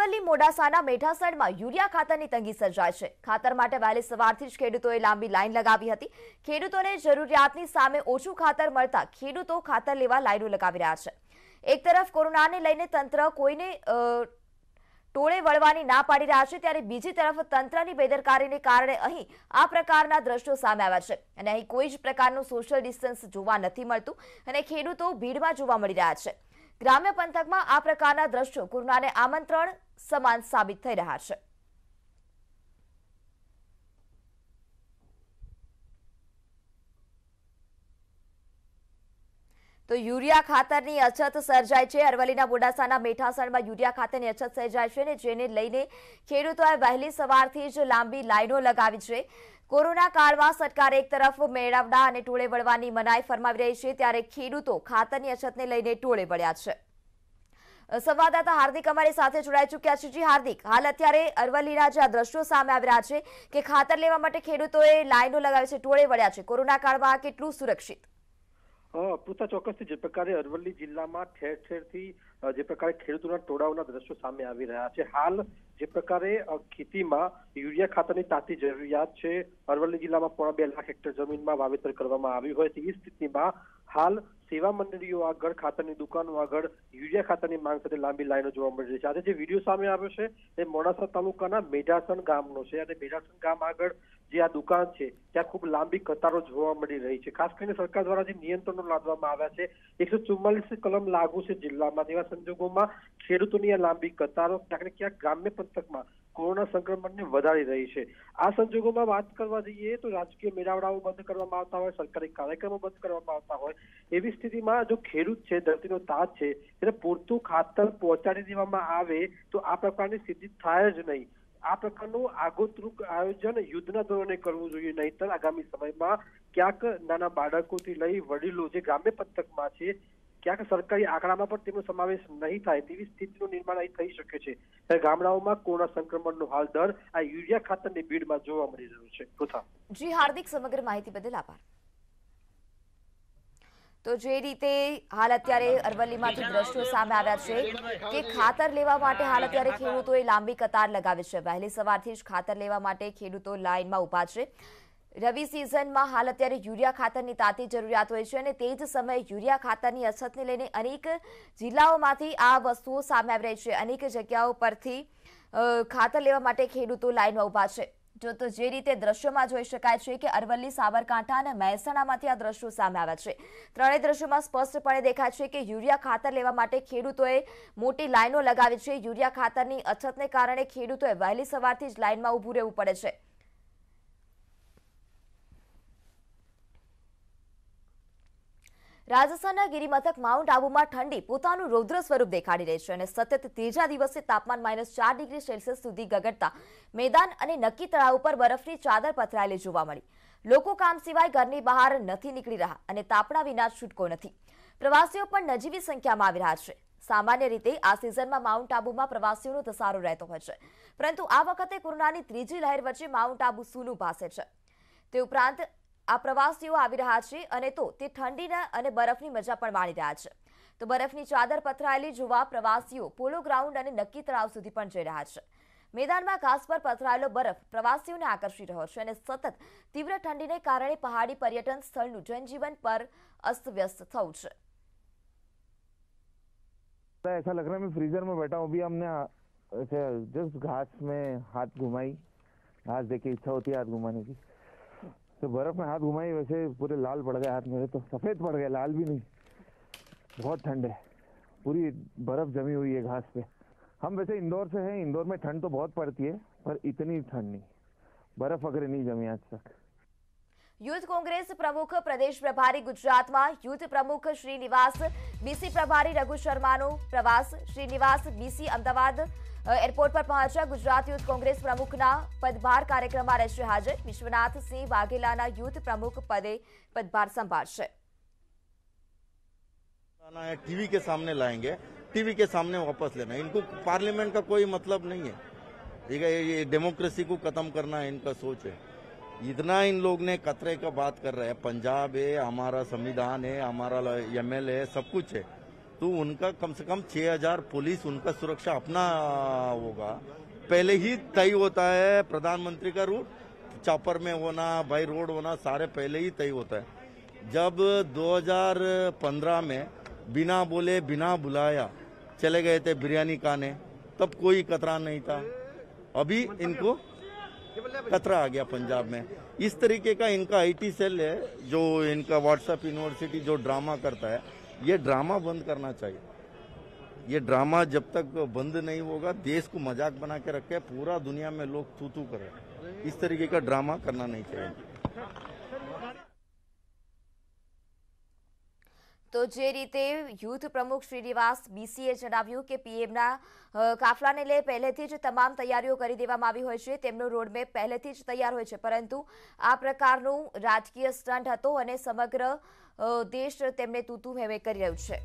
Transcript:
Aravalli મોડાસાના મેઢાસણમાં urea ખાતરની તંગી સર્જાય છે ખાતર માટે વહેલી સવારથી જ ખેડૂતોએ લાંબી લાઈન લગાવી હતી ખેડૂતોને જરૂરિયાતની સામે ઓછું ખાતર મળતા ખેડૂતો ખાતર લેવા લાઈનો લગાવી રહ્યા છે એક તરફ કોરોનાને લઈને તંત્ર કોઈને ટોળે વળવાની ના પાડી રહ્યા છે ત્યારે બીજી તરફ તંત્રની બેદરકારીને કારણે અહીં આ પ્રકારના દ્રશ્યો સામે આવ્યા છે અને અહીં કોઈ જ પ્રકારનું સોશિયલ ડિસ્ટન્સ જોવા નથી મળતું અને ખેડૂતો ભીડમાં જોવા મળી રહ્યા છે ગ્રામ્ય પંથકમાં આ પ્રકારના દ્રશ્યો કોરોનાને આમંત્રણ સમાન સાબિત થઈ રહ્યા છે તો યુરિયા ખાતરની અછત સર્જાય છે અરવલ્લીના મોડાસાના મેઠાસણમાં યુરિયા ખાતરની અછત સર્જાય છે ને જેને લઈને ખેડૂતોએ વહેલી સવારથી જ લાંબી લાઈનો લગાવી છે કોરોના કાળમાં સરકાર એક તરફ મેળવડા અને ટોળે વળવાની મનાઈ ફરમાવી રહી છે ત્યારે ખેડૂતો ખાતરની અછતને લઈને ટોળે વળ્યા છે સંવાદદાતા હાર્દિક અમારી સાથે જોડાઈ ચૂક્યા છે જી હાર્દિક હાલ અત્યારે અરવલ્લીના જે આ દ્રશ્યો સામે આવી રહ્યા છે કે ખાતર લેવા માટે ખેડૂતોએ લાઈનો લગાવી છે ટોળે વળ્યા છે કોરોના કાળમાં કેટલું સુરક્ષિત પૂરતા ચોક્કસથી જે પ્રકારે અરવલ્લી જિલ્લામાં ઠેર ઠેરથી જે પ્રકારે ખેડૂતોના ટોળાઓના દ્રશ્યો સામે આવી રહ્યા છે હાલ જે પ્રકારે ખેતીમાં યુરિયા ખાતરની તાતી જરૂરિયાત છે અરવલ્લી જિલ્લામાં પોણા બે લાખ હેક્ટર જમીનમાં વાવેતર કરવામાં આવ્યું હોય તેવી સ્થિતિમાં હાલ સેવા મંડળીઓ આગળ ખાતરની દુકાનો આગળ યુરિયા ખાતરની માંગ સાથે લાંબી લાઈનો જોવા મળી રહી છે આજે જે વિડીયો સામે આવ્યો છે એ મોડાસા તાલુકાના મેઢાસણ ગામનો છે અને મેઢાસણ ગામ આગળ જે આ દુકાન છે ત્યાં ખૂબ લાંબી કતારો જોવા મળી રહી છે ખાસ કરીને સરકાર દ્વારા જે નિયંત્રણો લાદવામાં આવ્યા છે એકસો ચુમ્માલીસ કલમ લાગુ છે જિલ્લામાં તેવા સંજોગોમાં ખેડૂતોની આ લાંબી કતારો ક્યાંક ને ક્યાંક ગ્રામ્ય પંથકમાં કોરોના સંક્રમણને વધારી રહી છે આ સંજોગોમાં વાત કરવા જઈએ તો રાજકીય મેળાવડાઓ બંધ કરવામાં આવતા હોય સરકારી કાર્યક્રમો બંધ કરવામાં આવતા હોય એવી સ્થિતિમાં જો ખેડૂત છે ધરતીનો તાજ છે તેને પૂરતું ખાતર પહોંચાડી દેવામાં આવે તો આ પ્રકારની સ્થિતિ થાય જ નહીં આ પ્રકારનું આગોતરું આયોજન યુદ્ધના ધોરણે કરવું જોઈએ નહીતર આગામી સમયમાં ક્યાંક નાના બાળકોથી લઈ વડીલો જે ગ્રામ્ય પંથકમાં છે ક્યાંક સરકારી આંકડામાં પણ તેમનો સમાવેશ નહીં થાય તેવી સ્થિતિનું નિર્માણ અહીં થઈ શકે છે ગામડાઓમાં કોરોના સંક્રમણનો હાલ દર આ યુરિયા ખાતરની ભીડમાં જોવા મળી રહ્યો છે જી હાર્દિક સમગ્ર માહિતી બદલ આભાર તો જે રીતે હાલ અત્યારે અરવલ્લીમાંથી દ્રશ્યો સામે આવ્યા છે કે ખાતર લેવા માટે હાલ અત્યારે ખેડૂતોએ લાંબી કતાર લગાવી છે વહેલી સવારથી જ ખાતર લેવા માટે ખેડૂતો લાઇનમાં ઉભા છે રવિ સિઝનમાં હાલ અત્યારે યુરિયા ખાતરની તાતી જરૂરિયાત હોય છે અને તે જ સમયે યુરિયા ખાતરની અછતને લઈને અનેક જિલ્લાઓમાંથી આ વસ્તુઓ સામે આવી રહી છે અનેક જગ્યાઓ પરથી ખાતર લેવા માટે ખેડૂતો લાઇનમાં ઊભા છે જો તો જે રીતે દ્રશ્યોમાં જોઈ શકાય છે કે અરવલ્લી સાબરકાંઠા અને મહેસાણામાંથી આ દ્રશ્યો સામે આવ્યા છે ત્રણેય દ્રશ્યોમાં સ્પષ્ટપણે દેખાય છે કે યુરિયા ખાતર લેવા માટે ખેડૂતોએ મોટી લાઇનો લગાવી છે યુરિયા ખાતરની અછતને કારણે ખેડૂતોએ વહેલી સવારથી જ લાઇનમાં ઊભું રહેવું પડે છે રાજસ્થાનના ગિરિમથક માઉન્ટ આબુમાં ઠંડી પોતાનું રૌદ્ર સ્વરૂપ દેખાડી રહી છે અને સતત ત્રીજા દિવસે તાપમાન માઇનસ ચાર ડિગ્રી સેલ્સિયસ સુધી ગગડતા મેદાન અને નક્કી તળાવ ઉપર બરફની ચાદર પથરાયેલી જોવા મળી લોકો કામ સિવાય ઘરની બહાર નથી નીકળી રહ્યા અને તાપણા વિના છૂટકો નથી પ્રવાસીઓ પણ નજીવી સંખ્યામાં આવી રહ્યા છે સામાન્ય રીતે આ સિઝનમાં માઉન્ટ આબુમાં પ્રવાસીઓનો ધસારો રહેતો હોય છે પરંતુ આ વખતે કોરોનાની ત્રીજી લહેર વચ્ચે માઉન્ટ આબુ સૂનું ભાસે છે તે ઉપરાંત આ પ્રવાસીઓ આવી રહ્યા છે અને તો તે ઠંડીના અને બરફની મજા પણ માણી રહ્યા છે તો બરફની ચાદર પથરાયેલી જોવા પ્રવાસીઓ પોલો ગ્રાઉન્ડ અને નક્કી તળાવ સુધી પણ જઈ રહ્યા છે મેદાનમાં ઘાસ પર પથરાયેલો બરફ પ્રવાસીઓને આકર્ષી રહ્યો છે અને સતત તીવ્ર ઠંડીને કારણે પહાડી પર્યટન સ્થળનું જનજીવન પર અસ્તવ્યસ્ત થયું છે ऐसा लग रहा है मैं फ्रीजर में बैठा हूँ अभी हमने जस्ट घास में हाथ घुमाई घास देखिए इच्छा होती है हाथ घुमाने की तो बर्फ में हाथ घुमाई वैसे पूरे लाल पड़ गए हाथ मेरे तो सफेद पड़ गए लाल भी नहीं बहुत ठंड है पूरी बर्फ जमी हुई है घास पे हम वैसे इंदौर से हैं इंदौर में ठंड तो बहुत पड़ती है पर इतनी ठंड नहीं बर्फ अगर नहीं जमी आज तक यूथ कांग्रेस प्रमुख प्रदेश प्रभारी गुजरात में यूथ प्रमुख श्रीनिवास बीसी प्रभारी रघु शर्मा प्रवास श्रीनिवास बीसी અમદાવાદ पहुंचा गुजरात यूथ ગુજરાત प्रमुख पदभार कार्यक्रम में रहते हाजर विश्वनाथ सिंह वघेला यूथ प्रमुख पदे पदभार संभाल टीवी के सामने लाएंगे टीवी के सामने वापस लेना इनको पार्लियामेंट का कोई मतलब नहीं है ठीक है ये डेमोक्रेसी को खत्म करना है इनका सोच है इतना इन लोग ने कतरे का बात कर रहे हैं पंजाब है हमारा संविधान है हमारा एमएलए है सब कुछ है तो उनका कम से कम 6000 पुलिस उनका सुरक्षा अपना होगा पहले ही तय होता है प्रधानमंत्री का रूट चापर में होना बाई रोड होना सारे पहले ही तय होता है जब 2015 में बिना बोले बिना बुलाया चले गए थे बिरयानी खाने तब कोई कतरा नहीं था अभी इनको कतरा आ गया पंजाब में इस तरीके का इनका आईटी सेल है जो इनका व्हाट्सएप यूनिवर्सिटी जो ड्रामा करता है ये ड्रामा बंद करना चाहिए ये ड्रामा जब तक बंद नहीं होगा देश को मजाक बना के रखे पूरा दुनिया में लोग तू तू कर इस तरीके का ड्रामा करना नहीं चाहिए તો જે રીતે યુથ પ્રમુખ શ્રીનિવાસ બીસીએ જણાવ્યું કે પીએમના કાફલાને લઈ પહેલેથી જ તમામ તૈયારીઓ કરી દેવામાં આવી હોય છે તેમનો રોડમેપ પહેલેથી જ તૈયાર હોય છે પરંતુ આ પ્રકારનું રાજકીય સ્ટન્ટ હતો અને સમગ્ર દેશ તેમને તૂતું હેવે કરી રહ્યું છે